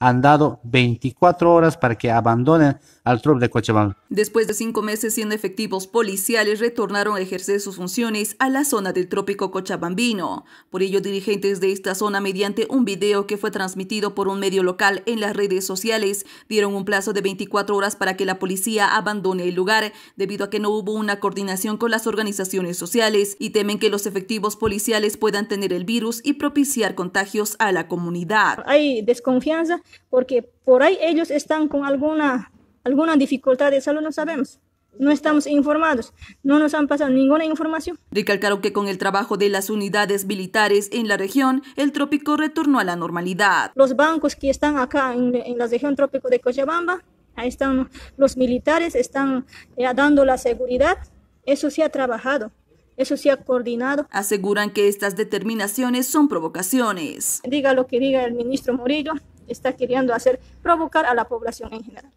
han dado 24 horas para que abandonen al Trump de Cochabamba. Después de cinco meses siendo efectivos policiales, retornaron a ejercer sus funciones a la zona del trópico cochabambino. Por ello, dirigentes de esta zona, mediante un video que fue transmitido por un medio local en las redes sociales, dieron un plazo de 24 horas para que la policía abandone el lugar, debido a que no hubo una coordinación con las organizaciones sociales y temen que los efectivos policiales puedan tener el virus y propiciar contagios a la comunidad. Hay desconfianza porque por ahí ellos están con alguna alguna dificultad de salud no sabemos. No estamos informados, no nos han pasado ninguna información. Recalcaron que con el trabajo de las unidades militares en la región, el trópico retornó a la normalidad. Los bancos que están acá en, la región trópico de Cochabamba, ahí están los militares, están eh, dando la seguridad. Eso sí ha trabajado, eso sí ha coordinado. Aseguran que estas determinaciones son provocaciones. Diga lo que diga el ministro Murillo, está queriendo hacer provocar a la población en general.